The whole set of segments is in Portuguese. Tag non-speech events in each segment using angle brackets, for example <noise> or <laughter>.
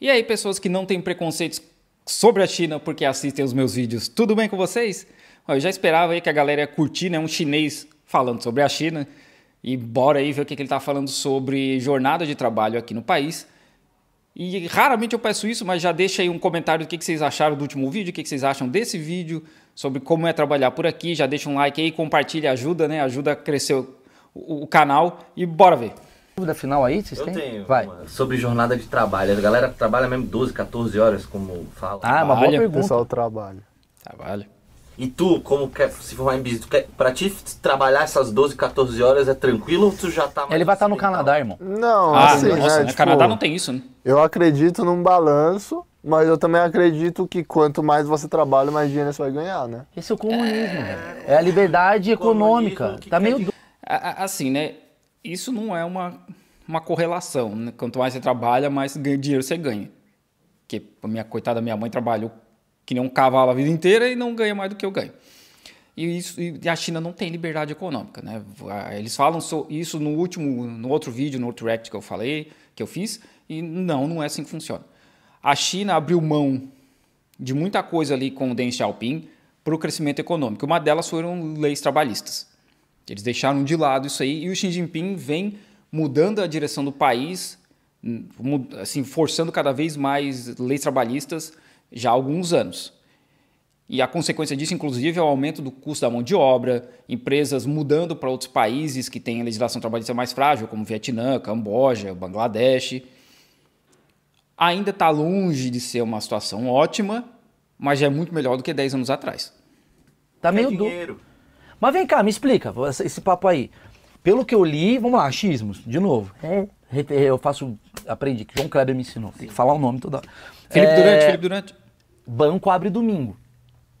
E aí, pessoas que não têm preconceitos sobre a China porque assistem os meus vídeos, tudo bem com vocês? Eu já esperava aí que a galera ia curtir, né? Um chinês falando sobre a China. E bora aí ver o que, ele está falando sobre jornada de trabalho aqui no país. E raramente eu peço isso, mas já deixa aí um comentário do que, que vocês acharam do último vídeo, o que, que vocês acham desse vídeo, sobre como é trabalhar por aqui. Já deixa um like aí, compartilha, ajuda, né? Ajuda a crescer o, o canal. E bora ver! dúvida final aí? Vocês eu têm? tenho. Vai. Uma. Sobre jornada de trabalho. A galera trabalha mesmo 12, 14 horas, como fala. Ah, é uma boa pergunta. O pessoal trabalha. Trabalha. E tu, como quer se formar em business, quer, pra ti trabalhar essas 12, 14 horas é tranquilo ou tu já tá mais Ele vai estar tá no Canadá, irmão. Não, ah, assim, nossa, né, tipo, Canadá não tem isso, né? Eu acredito num balanço, mas eu também acredito que quanto mais você trabalha, mais dinheiro você vai ganhar, né? Esse é o comunismo, é, é a liberdade econômica. Tá meio... Assim, né? isso não é uma, uma correlação. Né? Quanto mais você trabalha, mais dinheiro você ganha. Porque a minha coitada minha mãe trabalhou que nem um cavalo a vida inteira e não ganha mais do que eu ganho. E, isso, e a China não tem liberdade econômica, né? Eles falam isso no último, no outro vídeo, no outro react que eu falei, que eu fiz, e não, não é assim que funciona. A China abriu mão de muita coisa ali com o Deng Xiaoping para o crescimento econômico. Uma delas foram leis trabalhistas. Eles deixaram de lado isso aí e o Xi Jinping vem mudando a direção do país, assim, forçando cada vez mais leis trabalhistas já há alguns anos. E a consequência disso, inclusive, é o aumento do custo da mão de obra, empresas mudando para outros países que têm legislação trabalhista mais frágil, como Vietnã, Camboja, Bangladesh. Ainda está longe de ser uma situação ótima, mas já é muito melhor do que 10 anos atrás. Tá é meio é dinheiro. Mas vem cá, me explica esse papo aí. Pelo que eu li, vamos lá, achismos, de novo. É. Eu faço, aprendi que João Kleber me ensinou. Tem que falar o nome toda hora. Felipe é... Durante, Felipe Durante. Banco abre domingo.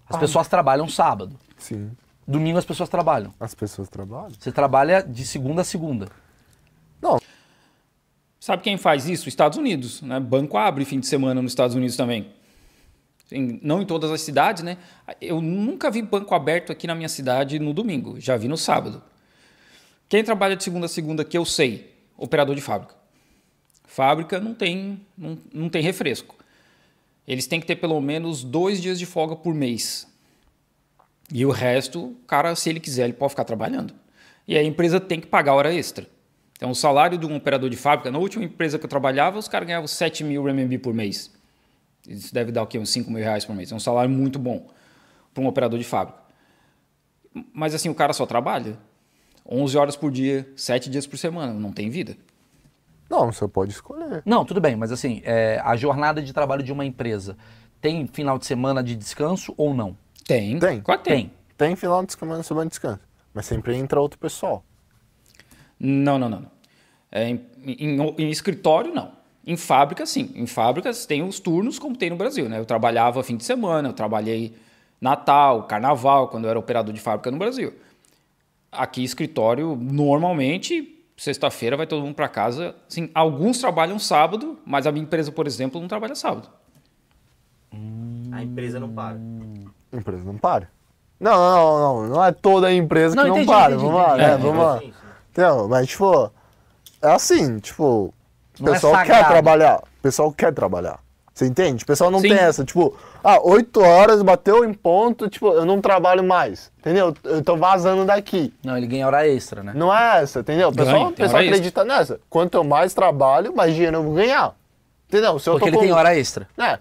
As ah, pessoas trabalham sábado. Sim. Domingo as pessoas trabalham. As pessoas trabalham. Você trabalha de segunda a segunda. Não. Sabe quem faz isso? Estados Unidos, né? Banco abre fim de semana nos Estados Unidos também em, não em todas as cidades, né? Eu nunca vi banco aberto aqui na minha cidade no domingo, já vi no sábado. Quem trabalha de segunda a segunda que eu sei, operador de fábrica. Fábrica não tem, não, não tem refresco. Eles têm que ter pelo menos dois dias de folga por mês. E o resto, o cara, se ele quiser, ele pode ficar trabalhando. E a empresa tem que pagar hora extra. Então, o salário de um operador de fábrica, na última empresa que eu trabalhava, os caras ganhavam 7 mil RMB por mês. Isso deve dar o quê? Uns 5 mil reais por mês. É um salário muito bom para um operador de fábrica. Mas assim, o cara só trabalha 11 horas por dia, 7 dias por semana, não tem vida. Não, você pode escolher. Não, tudo bem, mas assim, é, a jornada de trabalho de uma empresa tem final de semana de descanso ou não? Tem. Tem. Claro tem. tem. Tem final de semana, semana de descanso. Mas sempre entra outro pessoal. Não, não, não. É, em, em, em escritório, não. Em fábrica sim. Em fábricas tem os turnos como tem no Brasil, né? Eu trabalhava fim de semana, eu trabalhei Natal, Carnaval, quando eu era operador de fábrica no Brasil. Aqui, escritório, normalmente, sexta-feira vai todo mundo para casa. Sim, alguns trabalham sábado, mas a minha empresa, por exemplo, não trabalha sábado. Hum. A empresa não para. A empresa não para. Não, não, não. Não é toda a empresa não, que não para. Entendi, vamos né? é, entendi, lá, né? Vamos lá. Então, mas, tipo, é assim, tipo, o pessoal é quer trabalhar. O pessoal quer trabalhar. Você entende? O pessoal não Sim. tem essa, tipo, ah, oito horas, bateu em ponto, tipo, eu não trabalho mais. Entendeu? Eu tô vazando daqui. Não, ele ganha hora extra, né? Não é essa, entendeu? O pessoal, pessoal acredita extra. nessa. Quanto eu mais trabalho, mais dinheiro eu vou ganhar. Entendeu? Se eu Porque ele com... tem hora extra. É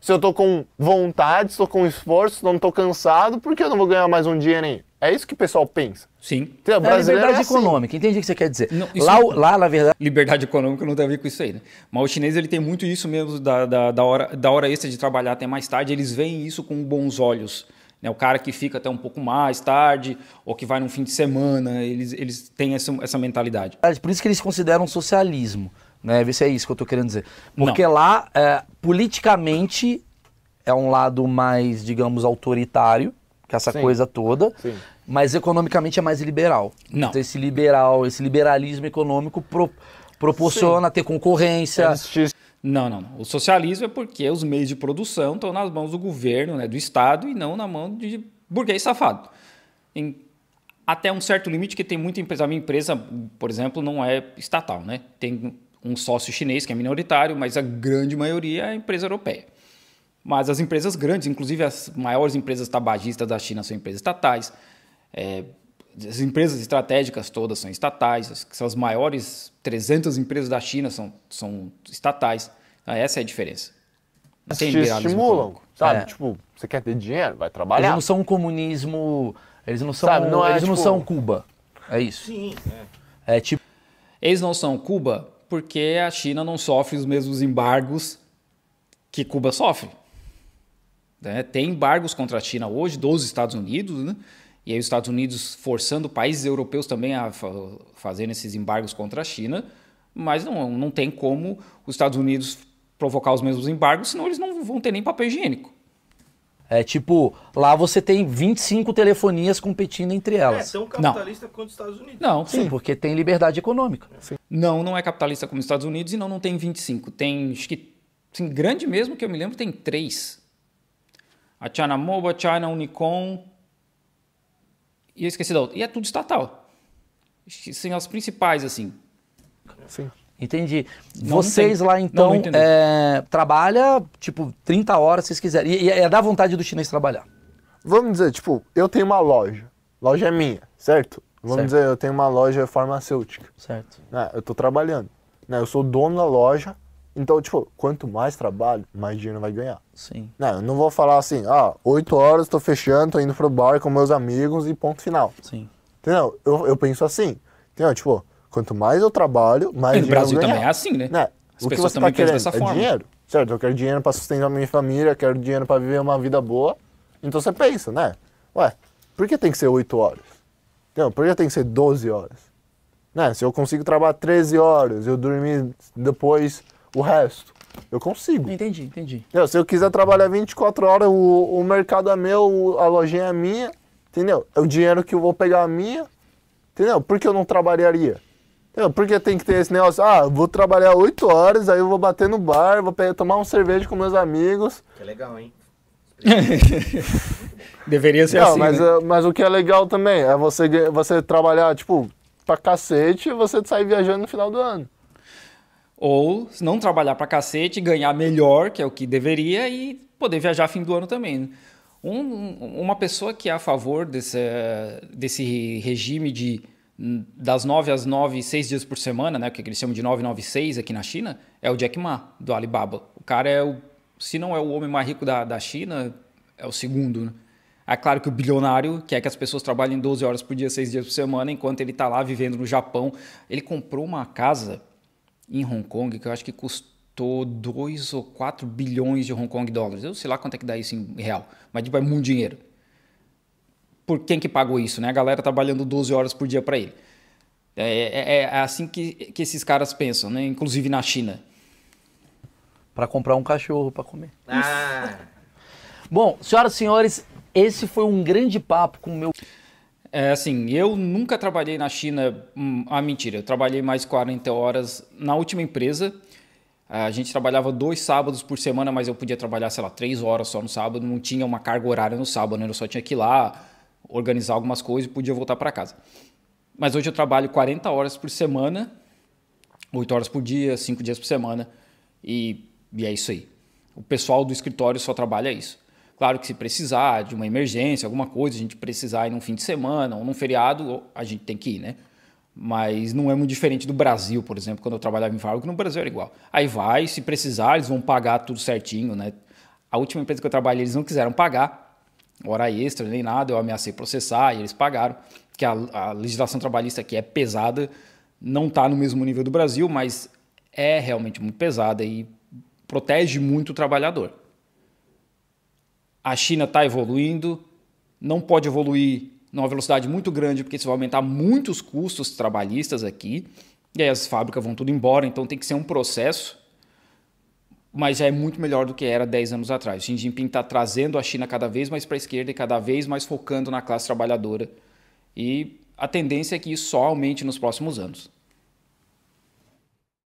se eu tô com vontade, se tô com esforço, se não tô cansado, por que eu não vou ganhar mais um dinheiro aí? É isso que o pessoal pensa. Sim. é liberdade é assim. econômica, entendi o que você quer dizer. Não, lá, não... lá, na verdade. Liberdade econômica não tem a ver com isso aí, né? Mas o chinês ele tem muito isso mesmo, da, da, da, hora, da hora extra de trabalhar até mais tarde, eles veem isso com bons olhos. Né? O cara que fica até um pouco mais tarde, ou que vai num fim de semana, eles, eles têm essa, essa mentalidade. Por isso que eles consideram socialismo. Né? Vê se é isso que eu estou querendo dizer. Porque Não. lá, é, politicamente, é um lado mais, digamos, autoritário, que essa Sim. coisa toda. Sim. Mas economicamente é mais liberal. Não. Então, esse liberal, esse liberalismo econômico pro, proporciona Sim. ter concorrência. É não, não, não. O socialismo é porque os meios de produção estão nas mãos do governo, né, do Estado, e não na mão de burguês safado. Em, até um certo limite, que tem muita empresa. A minha empresa, por exemplo, não é estatal, né? Tem um sócio chinês que é minoritário, mas a grande maioria é empresa europeia. Mas as empresas grandes, inclusive as maiores empresas tabagistas da China são empresas estatais, é, as empresas estratégicas todas são estatais, as, são as maiores 300 empresas da China são, são estatais. Então, essa é a diferença. Tem estimulam, sabe? É. Tipo, você quer ter dinheiro, vai trabalhar. Eles não são um comunismo, eles não são, sabe, não é, eles tipo... não são Cuba. É isso. Sim. É. é tipo, eles não são Cuba porque a China não sofre os mesmos embargos que Cuba sofre. Né? Tem embargos contra a China hoje dos Estados Unidos, né? e aí os Estados Unidos forçando países europeus também a fazerem esses embargos contra a China, mas não, não tem como os Estados Unidos provocar os mesmos embargos, senão eles não vão ter nem papel higiênico. É tipo, lá você tem 25 telefonias competindo entre é, elas. É tão capitalista não. quanto os Estados Unidos. Não, sim, sim. porque tem liberdade econômica. Sim. Não, não é capitalista como os Estados Unidos e não, não tem 25. Tem, acho que, assim, grande mesmo que eu me lembro, tem três. A China Mobile, China Unicom e eu esqueci da outra. E é tudo estatal. São as principais, assim. Sim. Entendi. Não, Vocês lá então é, trabalha tipo 30 horas, se quiserem. E, e é da vontade do chinês trabalhar. Vamos dizer, tipo, eu tenho uma loja. Loja é minha, certo? Vamos certo. dizer, eu tenho uma loja farmacêutica. Certo. Né? Eu tô trabalhando. Né? Eu sou dono da loja. Então, tipo, quanto mais trabalho, mais dinheiro vai ganhar. Sim. Né? Eu não vou falar assim, ah, 8 horas tô fechando, tô indo pro bar com meus amigos e ponto final. Sim. Entendeu? Eu, eu penso assim. Entendeu? Tipo, Quanto mais eu trabalho, mais e é, no Brasil também é assim, né? né? As o pessoas também tá querendo dessa é forma. dinheiro, certo? Eu quero dinheiro para sustentar minha família, quero dinheiro para viver uma vida boa. Então você pensa, né? Ué, por que tem que ser 8 horas? Então, por que tem que ser 12 horas? Né? Se eu consigo trabalhar 13 horas, eu dormir depois o resto. Eu consigo. Entendi, entendi. Entendeu? se eu quiser trabalhar 24 horas, o, o mercado é meu, a lojinha é minha, entendeu? É o dinheiro que eu vou pegar minha, entendeu? Por que eu não trabalharia? porque tem que ter esse negócio, ah, vou trabalhar 8 horas, aí eu vou bater no bar, vou pegar, tomar um cerveja com meus amigos. Que é legal, hein? <laughs> Deveria ser Não, assim. Mas, né? mas o que é legal também é você, você trabalhar, tipo, pra cacete e você sair viajando no final do ano. Ou não trabalhar pra cacete, ganhar melhor, que é o que deveria, e poder viajar fim do ano também. Né? Um, uma pessoa que é a favor desse, desse regime de das 9 às 9, 6 dias por semana, né, que eles chamam de 996 aqui na China, é o Jack Ma, do Alibaba. O cara é o, se não é o homem mais rico da, da China, é o segundo. Né? É claro que o bilionário quer é que as pessoas trabalhem 12 horas por dia, 6 dias por semana, enquanto ele está lá vivendo no Japão. Ele comprou uma casa em Hong Kong que eu acho que custou 2 ou 4 bilhões de Hong Kong dólares. Eu sei lá quanto é que dá isso em real, mas tipo, é muito dinheiro por quem que pagou isso, né? A galera trabalhando 12 horas por dia para ele. É, é, é, é, assim que, que esses caras pensam, né? Inclusive na China. Para comprar um cachorro para comer. Ah. Bom, senhoras e senhores, esse foi um grande papo com o meu. É assim, eu nunca trabalhei na China. Hum, ah, mentira, eu trabalhei mais 40 horas na última empresa. A gente trabalhava dois sábados por semana, mas eu podia trabalhar, sei lá, três horas só no sábado. Não tinha uma carga horária no sábado, né? eu só tinha que ir lá, organizar algumas coisas e podia voltar para casa. Mas hoje eu trabalho 40 horas por semana, 8 horas por dia, 5 dias por semana, e, e é isso aí. O pessoal do escritório só trabalha isso. Claro que se precisar de uma emergência, alguma coisa, a gente precisar ir num fim de semana ou num feriado, a gente tem que ir, né? Mas não é muito diferente do Brasil, por exemplo, quando eu trabalhava em Fargo, no Brasil era igual. Aí vai, se precisar, eles vão pagar tudo certinho, né? A última empresa que eu trabalhei, eles não quiseram pagar hora extra nem nada, eu ameacei processar e eles pagaram, que a, a legislação trabalhista aqui é pesada, não está no mesmo nível do Brasil, mas é realmente muito pesada e protege muito o trabalhador. A China está evoluindo, não pode evoluir numa velocidade muito grande, porque isso vai aumentar muitos custos trabalhistas aqui, e aí as fábricas vão tudo embora, então tem que ser um processo mas é muito melhor do que era 10 anos atrás. Xi Jinping está trazendo a China cada vez mais para a esquerda e cada vez mais focando na classe trabalhadora. E a tendência é que isso só aumente nos próximos anos.